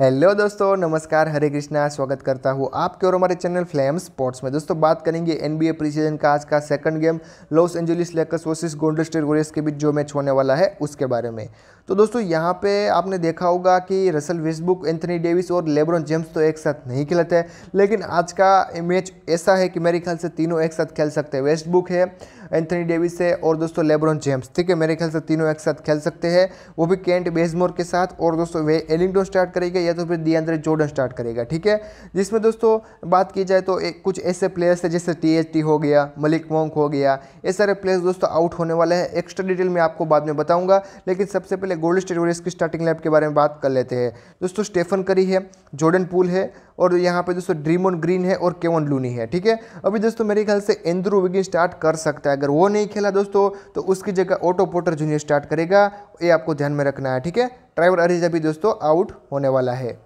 hello दोस्तों नमस्कार हरे कृष्णा स्वागत करता हूँ आपके और हमारे चैनल फ्लेम स्पोर्ट्स में दोस्तों बात करेंगे एनबीए प्री का आज का second game Los Angeles Lakers versus Golden State Warriors के बीच जो मैच होने वाला है उसके बारे में तो दोस्तों यहाँ पे आपने देखा होगा कि रसल वेस्टबुक एंथनी डेविस और लेब्रॉन जेम्स तो एक साथ नहीं खेलते हैं लेकिन आज का मैच ऐसा है कि मेरे ख्याल से तीनों एक साथ खेल सकते हैं वेस्टबुक है एंथनी डेविस है और दोस्तों लेब्रॉन जेम्स ठीक है मेरे ख्याल से तीनों एक साथ खेल सकते हैं वो भी कैंट बेजमोर के साथ और दोस्तों वे एलिंगटन स्टार्ट करेगा या तो फिर दी आंद्रे जोर्डन स्टार्ट करेगा ठीक है जिसमें दोस्तों बात की जाए तो एक कुछ ऐसे प्लेयर्स है जैसे टी एच टी हो गया मलिक मोंक हो गया ये सारे प्लेयर्स दोस्तों आउट होने वाले हैं एक्स्ट्रा डिटेल मैं आपको बाद में बताऊंगा लेकिन सबसे पहले गोल्ड स्टेट वॉरियर्स की स्टार्टिंग लाइफ के बारे में बात कर लेते हैं दोस्तों स्टेफन करी है जॉर्डन पूल है और यहाँ पे दोस्तों ड्रीमोन ग्रीन है और केवन लूनी है ठीक है अभी दोस्तों मेरे ख्याल से एंद्रू विगिन स्टार्ट कर सकता है अगर वो नहीं खेला दोस्तों तो उसकी जगह ऑटो पोटर जूनियर स्टार्ट करेगा ये आपको ध्यान में रखना है ठीक है ट्राइवर अरिज अभी दोस्तों आउट होने वाला है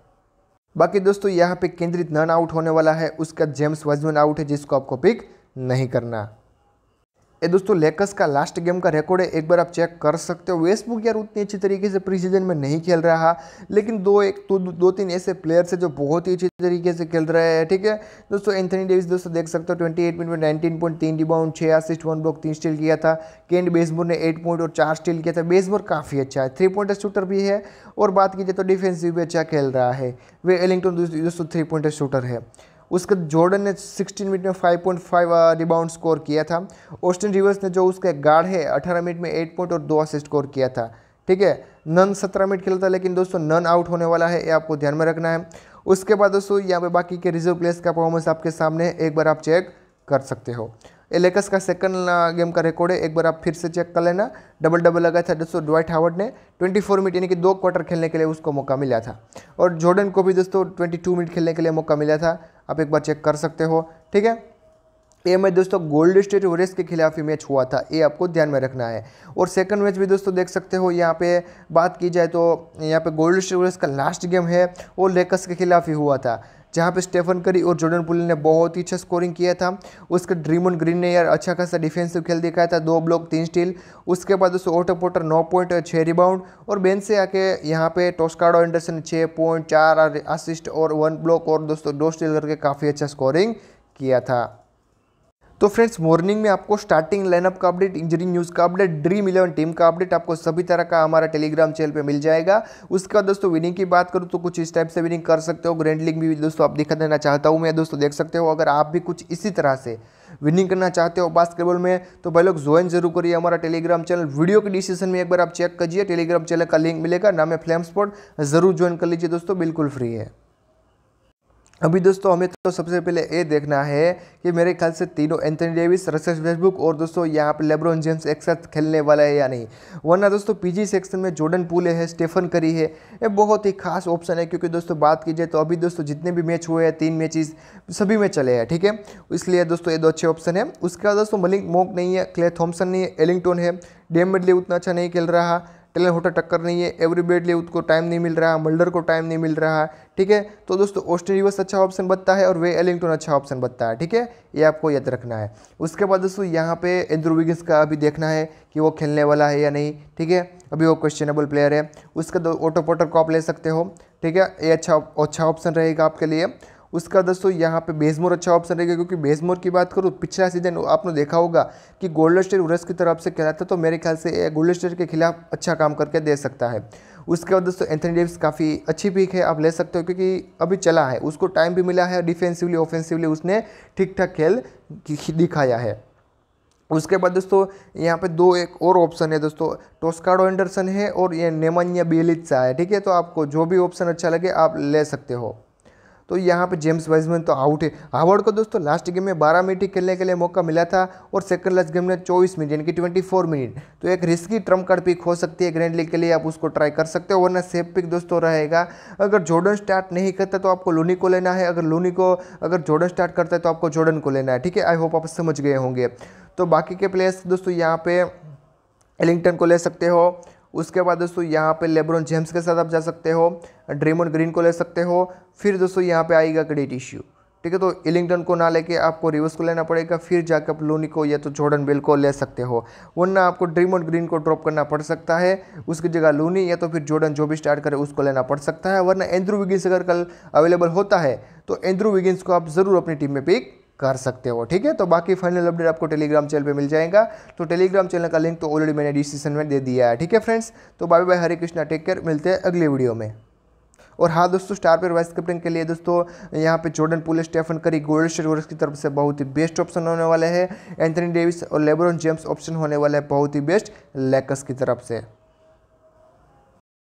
बाकी दोस्तों यहाँ पे केंद्रित नन आउट होने वाला है उसका जेम्स वजमन आउट है जिसको आपको पिक नहीं करना ये दोस्तों लेकर्स का लास्ट गेम का रिकॉर्ड है एक बार आप चेक कर सकते हो वेस्टबुक यार उतनी अच्छी तरीके से प्री सीजन में नहीं खेल रहा लेकिन दो एक तो दो तीन ऐसे प्लेयर्स है जो बहुत ही अच्छी तरीके से खेल रहे हैं ठीक है दोस्तों एंथनी डेविस दोस्तों देख सकते हो ट्वेंटी एट मिनट में नाइनटीन पॉइंट तीन रिबाउंड छः असिस्ट वन ब्लॉक तीन स्टील किया था केंड बेसमोर ने एट पॉइंट और चार स्टील किया था बेसमोर काफ़ी अच्छा है थ्री पॉइंट शूटर भी है और बात की जाए तो डिफेंसिव भी अच्छा खेल रहा है वे एलिंगटन दोस्तों थ्री पॉइंट शूटर है उसके जॉर्डन ने 16 मिनट में 5.5 रिबाउंड स्कोर किया था ऑस्टिन रिवर्स ने जो उसके गार्ड है 18 मिनट में 8 पॉइंट और दो असिस्ट स्कोर किया था ठीक है नन 17 मिनट खेला था लेकिन दोस्तों नन आउट होने वाला है ये आपको ध्यान में रखना है उसके बाद दोस्तों यहाँ पे बाकी के रिजर्व प्लेयर्स का परफॉर्मेंस आपके सामने एक बार आप चेक कर सकते हो एलेक्स का सेकंड गेम का रिकॉर्ड है एक बार आप फिर से चेक कर लेना डबल डबल लगा था दोस्तों ड्वाइट हावर्ड ने 24 मिनट यानी कि दो क्वार्टर खेलने के लिए उसको मौका मिला था और जॉर्डन को भी दोस्तों 22 मिनट खेलने के लिए मौका मिला था आप एक बार चेक कर सकते हो ठीक है ए तो मैच दोस्तों गोल्ड स्टेट वॉरियर्स के खिलाफ ही मैच हुआ था ये आपको ध्यान में रखना है और सेकंड मैच भी दोस्तों देख सकते हो यहाँ पे बात की जाए तो यहाँ पे गोल्ड स्टेट वॉरियर्स का लास्ट गेम है वो लेकर्स के खिलाफ ही हुआ था जहाँ पे स्टेफन करी और जॉर्डन पुल ने बहुत ही अच्छा स्कोरिंग किया था उसके ड्रीमन ग्रीन ने यार अच्छा खासा डिफेंसिव खेल दिखाया था दो ब्लॉक तीन स्टील उसके बाद दोस्तों ऑटो पोटर नौ पॉइंट छः रिबाउंड और बेन से आके यहाँ पे टोस्काडो एंडरसन छः पॉइंट चार असिस्ट और वन ब्लॉक और दोस्तों दो स्टील करके काफ़ी अच्छा स्कोरिंग किया था तो फ्रेंड्स मॉर्निंग में आपको स्टार्टिंग लाइनअप का अपडेट इंजरी न्यूज़ का अपडेट ड्रीम इलेवन टीम का अपडेट आपको सभी तरह का हमारा टेलीग्राम चैनल पे मिल जाएगा उसके बाद दोस्तों विनिंग की बात करूँ तो कुछ इस टाइप से विनिंग कर सकते हो ग्रैंड लीग भी दोस्तों आप दिखा देना चाहता हूँ मैं दोस्तों देख सकते हो अगर आप भी कुछ इसी तरह से विनिंग करना चाहते हो बास्केटबॉल में तो भाई लोग ज्वाइन जरूर करिए हमारा टेलीग्राम चैनल वीडियो के डिस्क्रिप्शन में एक बार आप चेक करिए टेलीग्राम चैनल का लिंक मिलेगा नाम है फ्लेम स्पॉट जरूर ज्वाइन कर लीजिए दोस्तों बिल्कुल फ्री है अभी दोस्तों हमें तो सबसे पहले ये देखना है कि मेरे ख्याल से तीनों एंथनी डेविस रसेस वेस्टबुक और दोस्तों यहाँ पर लेब्रोन जेम्स एक साथ खेलने वाला है या नहीं वरना दोस्तों पीजी सेक्शन में जोर्डन पुले है स्टेफन करी है ये बहुत ही खास ऑप्शन है क्योंकि दोस्तों बात की जाए तो अभी दोस्तों जितने भी मैच हुए हैं तीन मैचेस सभी में चले हैं ठीक है इसलिए दोस्तों ये दो अच्छे ऑप्शन है उसके बाद दोस्तों मलिक मोक नहीं है क्ले थॉम्सन नहीं है एलिंगटोन है डेम मेडली उतना अच्छा नहीं खेल रहा टेलर होटर टक्कर नहीं है एवरी बेडली उसको टाइम नहीं मिल रहा मल्डर को टाइम नहीं मिल रहा ठीक है तो दोस्तों ऑस्टिन रिवर्स अच्छा ऑप्शन बनता है और वे एलिंगटन अच्छा ऑप्शन बनता है ठीक है ये आपको याद रखना है उसके बाद दोस्तों यहाँ पे एंड्रू विगिंस का अभी देखना है कि वो खेलने वाला है या नहीं ठीक है अभी वो क्वेश्चनेबल प्लेयर है उसका ऑटो पोटर को आप ले सकते हो ठीक है ये अच्छा अच्छा ऑप्शन रहेगा आपके लिए उसका दोस्तों यहाँ पे बेजमोर अच्छा ऑप्शन रहेगा क्योंकि बेजमोर की बात करूँ पिछला सीजन आपने देखा होगा कि गोल्डन स्टेट उरस की तरफ से खेला था तो मेरे ख्याल से गोल्डन स्टेट के खिलाफ अच्छा काम करके दे सकता है उसके बाद दोस्तों एंथनी डेविस काफ़ी अच्छी पिक है आप ले सकते हो क्योंकि अभी चला है उसको टाइम भी मिला है डिफेंसिवली ऑफेंसिवली उसने ठीक ठाक खेल दिखाया है उसके बाद दोस्तों यहाँ पे दो एक और ऑप्शन है दोस्तों टोस्काडो एंडरसन है और ये नेमन या बेलिचा है ठीक है तो आपको जो भी ऑप्शन अच्छा लगे आप ले सकते हो तो यहाँ पे जेम्स वाइजमैन तो आउट है हावर्ड को दोस्तों लास्ट गेम में 12 मिनट ही खेलने के लिए मौका मिला था और सेकंड लास्ट गेम में 24 मिनट यानी कि 24 मिनट तो एक रिस्की ट्रम्प कार्ड पिक हो सकती है ग्रैंड लीग के लिए आप उसको ट्राई कर सकते हो वरना सेफ पिक दोस्तों रहेगा अगर जोर्डन स्टार्ट नहीं करता तो आपको लोनी को लेना है अगर लोनी को अगर जोर्डन स्टार्ट करता है तो आपको जोर्डन को लेना है ठीक है आई होप आप समझ गए होंगे तो बाकी के प्लेयर्स दोस्तों यहाँ पे एलिंगटन को ले सकते हो उसके बाद दोस्तों यहाँ पे लेब्रॉन जेम्स के साथ आप जा सकते हो ड्रीमोन ग्रीन को ले सकते हो फिर दोस्तों यहाँ पे आएगा क्रेडिट इश्यू ठीक है तो इलिंगटन को ना लेके आपको रिवर्स को लेना पड़ेगा फिर जाकर आप लोनी को या तो जॉर्डन बेल को ले सकते हो वरना आपको ड्रीमोन ग्रीन को ड्रॉप करना पड़ सकता है उसकी जगह लोनी या तो फिर जॉर्डन जो भी स्टार्ट करे उसको लेना पड़ सकता है वरना एंड्रू विगिंस अगर कल अवेलेबल होता है तो एंड्रू विगिंस को आप ज़रूर अपनी टीम में पिक कर सकते हो ठीक है तो बाकी फाइनल अपडेट आपको टेलीग्राम चैनल पे मिल जाएगा तो टेलीग्राम चैनल का लिंक तो ऑलरेडी मैंने डिस्क्रिप्शन में दे दिया है ठीक है फ्रेंड्स तो bye bye Hare Krishna take care मिलते हैं अगले वीडियो में और हाँ दोस्तों स्टार पर वाइस कैप्टन के लिए दोस्तों यहाँ पे Jordan Poole Stephen Curry Gold State की तरफ से बहुत ही बेस्ट ऑप्शन होने वाले हैं एंथनी डेविस और लेबरन जेम्स ऑप्शन होने वाला है बहुत ही बेस्ट लेकस की तरफ से